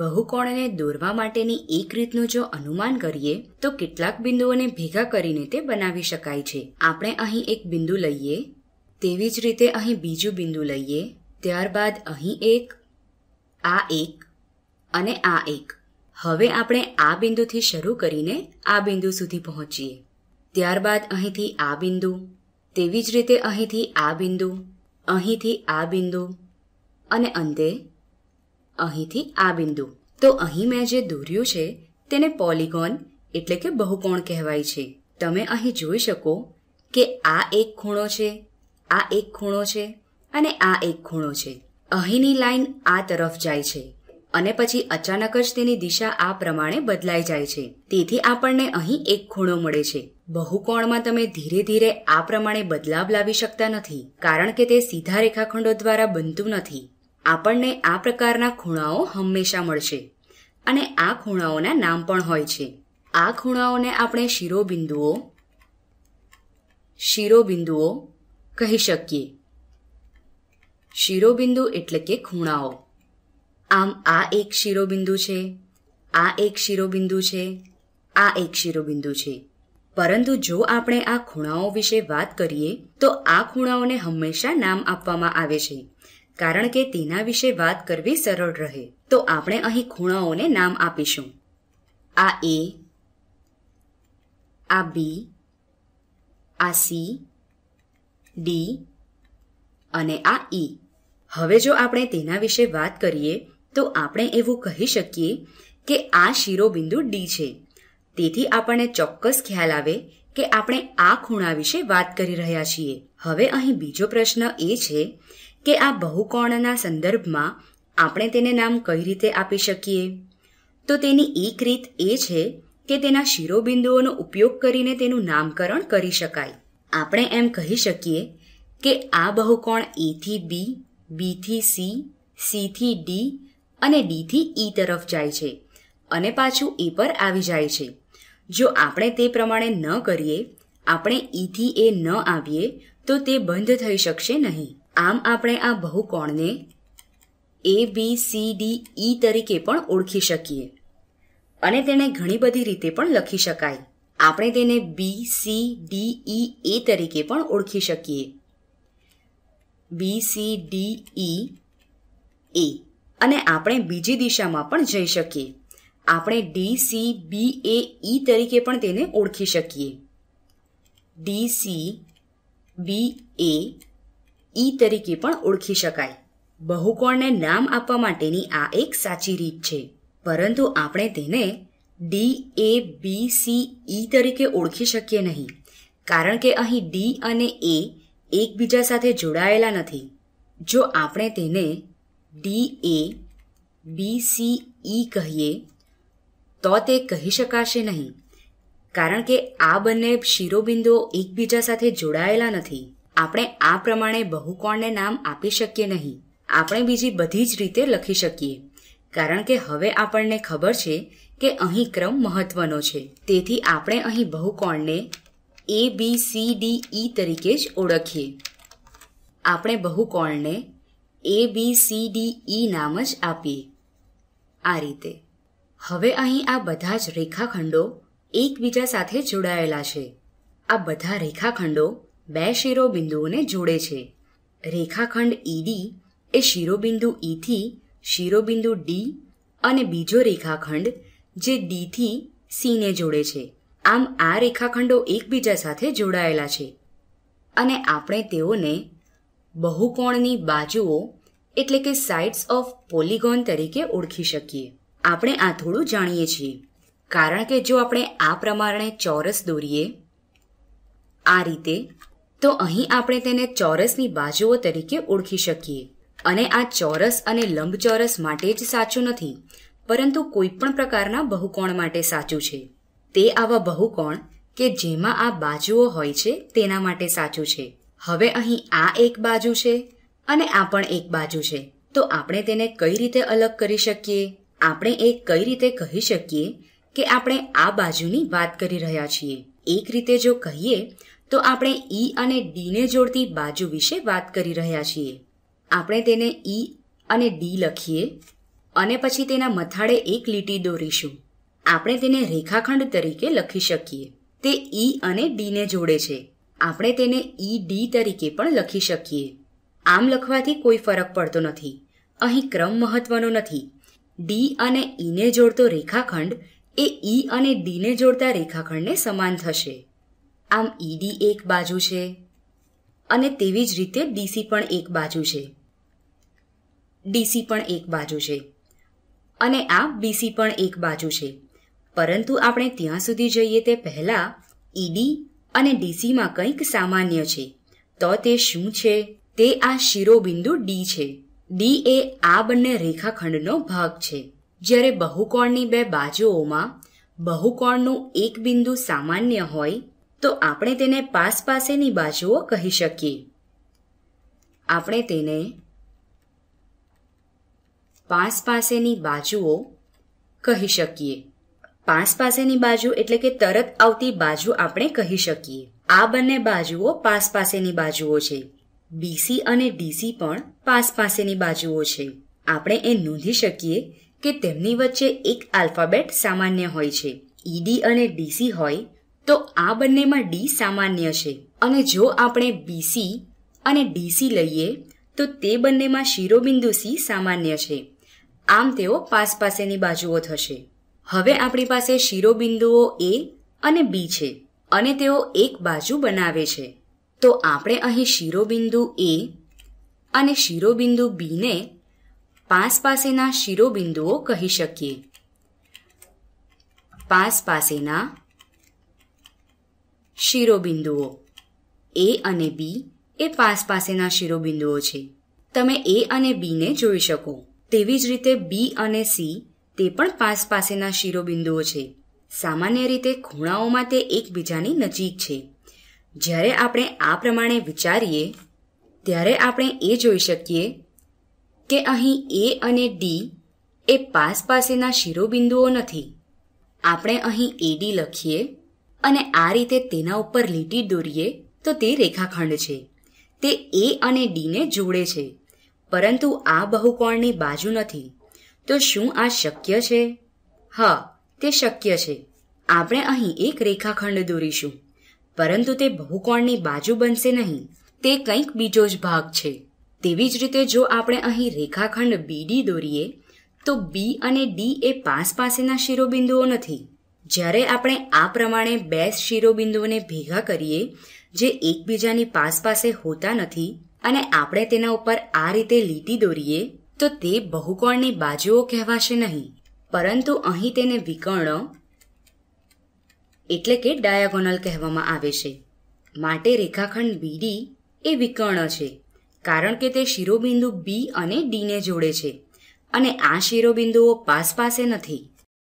બહુકોણને દોરવા માટેની એક રીતનું જો અનુમાન કરીએ તો કેટલાક બિંદુઓને ભેગા કરીને તે બનાવી શકાય છે આપણે અહીં એક બિંદુ લઈએ તેવી જ રીતે અહીં બીજું બિંદુ લઈએ ત્યારબાદ અહીં એક આ એક અને આ એક હવે આપણે આ બિંદુથી શરૂ કરીને આ બિંદુ સુધી પહોંચીએ ત્યારબાદ અહીંથી આ બિંદુ તેવી જ રીતે અહીંથી આ બિંદુ અહીંથી આ બિંદુ અને અંતે અહીંથી આ બિંદુ તો અહીં મેં જે દોર્યું છે તેને પોલિગોન એટલે કે બહુકોણ કહેવાય છે તમે અહીં જોઈ શકો કે આ એક ખૂણો છે આ એક ખૂણો છે અને આ એક ખૂણો છે અહીંની લાઈન આ તરફ જાય છે અને પછી અચાનક જ તેની દિશા આ પ્રમાણે બદલાઈ જાય છે તેથી આપણને અહીં એક ખૂણો મળે છે બહુકોણમાં તમે ધીરે ધીરે આ પ્રમાણે બદલાવ લાવી શકતા નથી કારણ કે તે સીધા રેખાખંડો દ્વારા બનતું નથી આપણને આ પ્રકારના ખૂણાઓ હંમેશા મળશે અને આ ખૂણાઓના નામ પણ હોય છે આ ખૂણાઓને આપણે શિરોબિંદુઓ શિરોબિંદુઓ કહી શકીએ શિરોબિંદુ એટલે કે ખૂણાઓ આમ આ એક શિરોબિંદુ છે આ એક શિરોબિંદુ છે આ એક શિરોબિંદુ છે પરંતુ જો આપણે આ ખૂણાઓ વિશે વાત કરીએ તો આ ખૂણાઓને હંમેશા નામ આપવામાં આવે છે કારણ કે તેના વિશે વાત કરવી સરળ રહે તો આપણે અહીં ખૂણાઓને નામ આપીશું આ એ આ બી આ સી ડી અને આ ઈ હવે જો આપણે તેના વિશે વાત કરીએ તો આપણે એવું કહી શકીએ કે આ શિરોબિંદુ ડી છે તેથી આપણને ચોક્કસ ખ્યાલ આવે કે આપણે આ ખૂણા વિશે વાત કરી રહ્યા છીએ હવે અહીં બીજો પ્રશ્ન એ છે કે આ બહુકોણના સંદર્ભમાં આપણે તેને નામ કઈ રીતે આપી શકીએ તો તેની એક રીત એ છે કે તેના શિરોબિંદુઓનો ઉપયોગ કરીને તેનું નામકરણ કરી શકાય આપણે એમ કહી શકીએ કે આ બહુકોણ એ થી બી બી થી સી સી થી ડી અને ડીથી ઈ e તરફ જાય છે અને પાછું એ પર આવી જાય છે જો આપણે તે પ્રમાણે ન કરીએ આપણે ઈથી e એ ન આવીએ તો તે બંધ થઈ શકશે નહીં આમ આપણે આ બહુકોણને એ બી સી ડી ઈ તરીકે પણ ઓળખી શકીએ અને તેને ઘણી બધી રીતે પણ લખી શકાય આપણે તેને બી સી ડી ઈ એ તરીકે પણ ઓળખી શકીએ બી સી ડી ઈ એ અને આપણે બીજી દિશામાં પણ જઈ શકીએ આપણે ડી સી બી એ ઈ તરીકે પણ તેને ઓળખી શકીએ ડી સી બી એ ઈ તરીકે પણ ઓળખી શકાય બહુકોણને નામ આપવા માટેની આ એક સાચી રીત છે પરંતુ આપણે તેને ડી એ બી સી ઈ તરીકે ઓળખી શકીએ નહીં કારણ કે અહીં ડી અને એ એકબીજા સાથે જોડાયેલા નથી જો આપણે તેને ડી એ બી સી ઈ કહીએ તો તે કહી શકાશે નહીં કારણ કે આ બંને શિરોબિંદુઓ એકબીજા સાથે જોડાયેલા નથી આપણે આ પ્રમાણે બહુકોણને નામ આપી શકીએ નહીં આપણે બીજી બધી જ રીતે લખી શકીએ કારણ કે હવે આપણને ખબર છે કે અહીં ક્રમ મહત્વનો છે તેથી આપણે અહીં બહુકોણને એ બી સી ડી ઈ તરીકે જ ઓળખીએ આપણે બહુકોણને એ બી સી ડી ઈ નામ જ આપીએ આ રીતે હવે અહીં આ બધા જ રેખાખંડો એકબીજા સાથે જોડાયેલા છે આ બધા રેખાખંડો બે શિરોબિંદુઓને જોડે છે રેખાખંડ ઈડી એ શિરોબિંદુ ઈથી e શિરોબિંદુ ડી અને બીજો રેખાખંડ જે ડીથી સીને જોડે છે આમ આ રેખાખંડો એકબીજા સાથે જોડાયેલા છે અને આપણે તેઓને બહુકોણની બાજુઓ એટલે કે સાઇડ્સ ઓફ પોલિગોન તરીકે ઓળખી શકીએ આપણે આ થોડું જાણીએ છીએ કારણ કે જો આપણે આ પ્રમાણે ચોરસ દોરીએ આ રીતે તો અહીં આપણે તેને ચોરસની બાજુઓ તરીકે ઓળખી શકીએ અને આ ચોરસ અને લંબચોરસ માટે જ સાચું નથી પરંતુ કોઈ પણ પ્રકારના બહુકોણ માટે સાચું છે તે આવા બહુકોણ કે જેમાં આ બાજુઓ હોય છે તેના માટે સાચું છે હવે અહીં આ એક બાજુ છે અને આ પણ એક બાજુ છે તો આપણે તેને કઈ રીતે અલગ કરી શકીએ આપણે એ કઈ રીતે કહી શકીએ કે આપણે આ બાજુની વાત કરી રહ્યા છીએ એક રીતે જો કહીએ તો આપણે ઈ e અને ડીને જોડતી બાજુ વિશે વાત કરી રહ્યા છીએ આપણે તેને ઈ e અને ડી લખીએ અને પછી તેના મથાળે એક લીટી દોરીશું આપણે તેને રેખાખંડ તરીકે લખી શકીએ તે ઈ e અને ડીને જોડે છે આપણે તેને ઈ ડી તરીકે પણ લખી શકીએ આમ લખવાથી કોઈ ફરક પડતો નથી અહીં ક્રમ મહત્વનો નથી ડી અને ઈને જોડતો રેખાખંડ એ ઈ અને ડીને જોડતા રેખાખંડને સમાન થશે આમ ઈડી એક બાજુ છે અને તેવી જ રીતે ડીસી પણ એક બાજુ છે ડીસી પણ એક બાજુ છે અને આ બીસી પણ એક બાજુ છે પરંતુ આપણે ત્યાં સુધી જઈએ તે પહેલાં ઈડી અને ડીસીમાં કંઈક સામાન્ય છે તો તે શું છે તે આ શિરોબિંદુ ડી છે ડી એ આ બંને રેખાખંડનો ભાગ છે જ્યારે બહુકોણની બે બાજુઓમાં બહુકોણનું એક બિંદુ સામાન્ય હોય તો આપણે તેને પાસ પાસેની બાજુઓ કહી શકીએ આપણે તેને પાસ પાસેની બાજુઓ કહી શકીએ પાસ પાસેની બાજુ એટલે કે તરત આવતી બાજુ આપણે કહી શકીએ આ બંને બાજુઓ પાસ પાસેની બાજુઓ છે બીસી અને ડીસી પણ પાસ પાસેની બાજુઓ છે આપણે એ નોંધી શકીએ કે તેમની વચ્ચે એક આલ્ફાબેટ સામાન્ય હોય છે ઈડી અને ડીસી હોય તો આ બંનેમાં ડી સામાન્ય છે અને જો આપણે બીસી અને ડીસી લઈએ તો તે બંનેમાં શિરોબિંદુ સી સામાન્ય છે આમ તેઓ પાસ પાસેની બાજુઓ થશે હવે આપણી પાસે શિરોબિંદુઓ એ અને બી છે અને તેઓ એક બાજુ બનાવે છે તો આપણે અહીં શિરોબિંદુ એ અને શિરોબિંદુ બીને પાસ પાસેના શિરોબિંદુઓ કહી શકીએ પાસ પાસેના શિરોબિંદુઓ એ અને બી એ પાસ પાસેના શિરોબિંદુઓ છે તમે એ અને બીને જોઈ શકો તેવી જ રીતે બી અને સી તે પણ પાસ પાસેના શિરોબિંદુઓ છે સામાન્ય રીતે ખૂણાઓમાં તે એકબીજાની નજીક છે જ્યારે આપણે આ પ્રમાણે વિચારીએ ત્યારે આપણે એ જોઈ શકીએ કે અહીં એ અને ડી એ પાસ પાસેના શિરોબિંદુઓ નથી આપણે અહીં એડી લખીએ અને આ રીતે તેના ઉપર લીટી દોરીએ તો તે રેખાખંડ છે તે એ અને ડીને જોડે છે પરંતુ આ બહુકોણની બાજુ નથી તો શું આ શક્ય છે હા તે શક્ય છે આપણે અહીં એક રેખાખંડ દોરીશું પરંતુ તે બહુકોણની બાજુ બનશે નહીં તે કંઈક બીજો જ ભાગ છે તેવી જ રીતે જો આપણે અહીં રેખાખંડ બીડી દોરીએ તો બી અને ડી એ પાસ પાસેના શિરોબિંદુઓ નથી જ્યારે આપણે આ પ્રમાણે બે શિરોબિંદુઓને ભેગા કરીએ જે એકબીજાની પાસ પાસે હોતા નથી અને આપણે તેના ઉપર આ રીતે લીટી દોરીએ તો તે બહુકોણની બાજુઓ કહેવાશે નહીં પરંતુ અહીં તેને વિકર્ણ એટલે કે ડાયાગોનલ કહેવામાં આવે છે માટે રેખાખંડ બીડી એ વિકર્ણ છે કારણ કે તે શિરોબિંદુ બી અને ડીને જોડે છે અને આ શિરોબિંદુઓ પાસ પાસે નથી